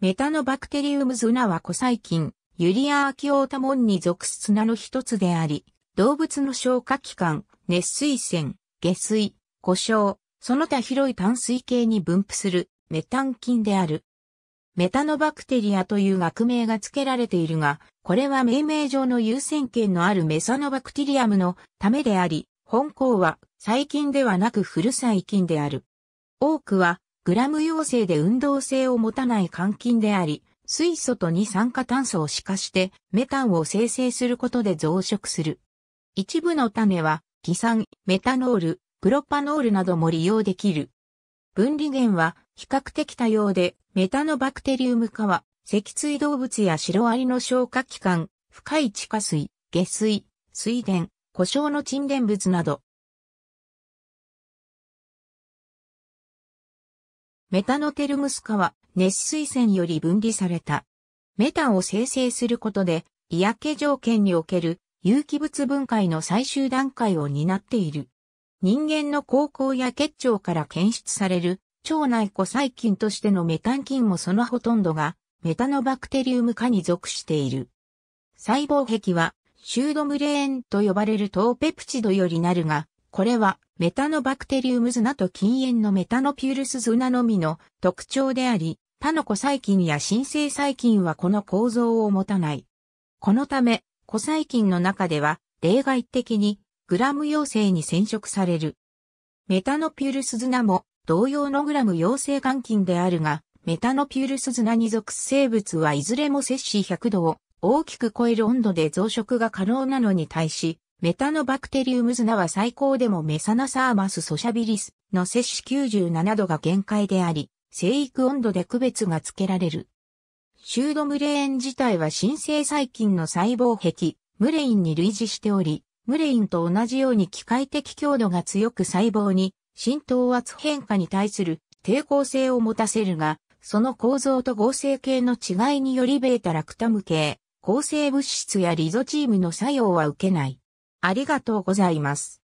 メタノバクテリウムズナは古細菌、ユリアアキオータモンに属す砂の一つであり、動物の消化器官、熱水腺、下水、故障、その他広い淡水系に分布するメタン菌である。メタノバクテリアという学名が付けられているが、これは命名上の優先権のあるメサノバクテリアムのためであり、本校は細菌ではなく古細菌である。多くはグラム陽性で運動性を持たない換金であり、水素と二酸化炭素を死化してメタンを生成することで増殖する。一部の種は、キ酸、メタノール、プロパノールなども利用できる。分離源は比較的多様で、メタノバクテリウム化は、脊椎動物やシロアリの消化器官、深い地下水、下水、水田、故障の沈殿物など、メタノテルムス化は熱水泉より分離された。メタンを生成することで、嫌気条件における有機物分解の最終段階を担っている。人間の高校や血腸から検出される腸内細菌としてのメタン菌もそのほとんどがメタノバクテリウム化に属している。細胞壁はシュードムレーンと呼ばれる糖ペプチドよりなるが、これはメタノバクテリウムズナと禁煙のメタノピュルスズナのみの特徴であり、他の古細菌や新生細菌はこの構造を持たない。このため、古細菌の中では例外的にグラム陽性に染色される。メタノピュルスズナも同様のグラム陽性肝菌であるが、メタノピュルスズナに属す生物はいずれも摂氏100度を大きく超える温度で増殖が可能なのに対し、メタノバクテリウムズナは最高でもメサナサーマスソシャビリスの摂取97度が限界であり、生育温度で区別がつけられる。シュードムレーン自体は新生細菌の細胞壁、ムレインに類似しており、ムレインと同じように機械的強度が強く細胞に浸透圧変化に対する抵抗性を持たせるが、その構造と合成系の違いによりベータラクタム系、構成物質やリゾチームの作用は受けない。ありがとうございます。